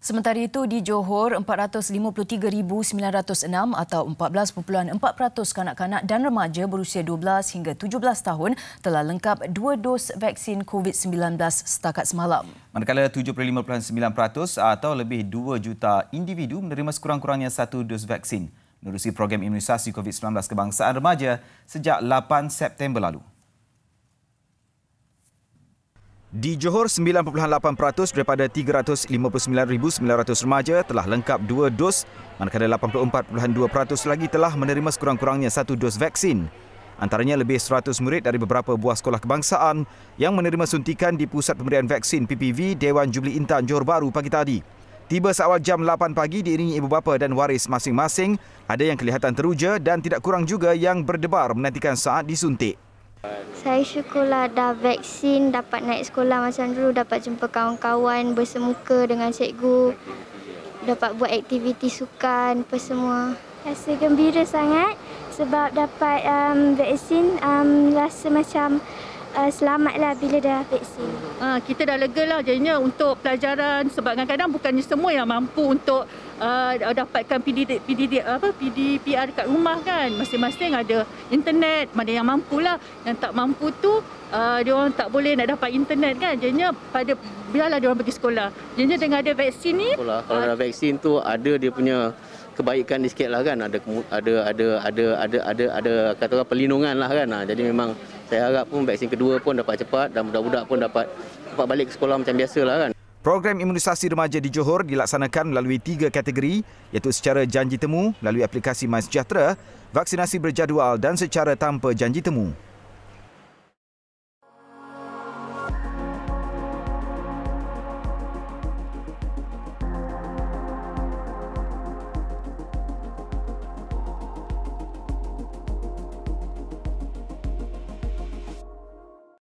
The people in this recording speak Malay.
Sementara itu di Johor 453906 atau 14.4% kanak-kanak dan remaja berusia 12 hingga 17 tahun telah lengkap dua dos vaksin COVID-19 setakat semalam. Manakala 7.59% atau lebih 2 juta individu menerima sekurang-kurangnya satu dos vaksin menerusi program imunisasi COVID-19 kebangsaan remaja sejak 8 September lalu. Di Johor, 98% daripada 359,900 remaja telah lengkap dua dos, manakala 84.2% lagi telah menerima sekurang-kurangnya satu dos vaksin. Antaranya lebih 100 murid dari beberapa buah sekolah kebangsaan yang menerima suntikan di Pusat Pemberian Vaksin PPV Dewan Jubli Intan Johor Baru pagi tadi. Tiba seawal jam 8 pagi diiringi ibu bapa dan waris masing-masing, ada yang kelihatan teruja dan tidak kurang juga yang berdebar menantikan saat disuntik. Saya syukurlah dah vaksin, dapat naik sekolah macam dulu, dapat jumpa kawan-kawan bersemuka dengan cikgu, dapat buat aktiviti sukan apa semua. Rasa gembira sangat sebab dapat um, vaksin, um, rasa macam uh, selamatlah bila dah vaksin. Ha, ah, kita dah lega lah jadinya untuk pelajaran sebab kadang-kadang bukannya semua yang mampu untuk uh, dapatkan PDD, PDD, apa, PDPR dekat rumah kan. Masing-masing ada internet, mana yang mampu lah. Yang tak mampu tu, uh, dia orang tak boleh nak dapat internet kan. Jadinya pada biarlah dia orang pergi sekolah. Jadinya dengan ada vaksin ni. Sekolah. Kalau ada vaksin tu ada dia punya kebaikan ni sikit lah kan ada ada ada ada ada ada kata orang perlindungan lah kan jadi memang saya harap pun vaksin kedua pun dapat cepat dan budak-budak pun dapat dapat balik ke sekolah macam biasa lah kan. Program imunisasi remaja di Johor dilaksanakan melalui tiga kategori iaitu secara janji temu, melalui aplikasi MySejahtera, vaksinasi berjadual dan secara tanpa janji temu.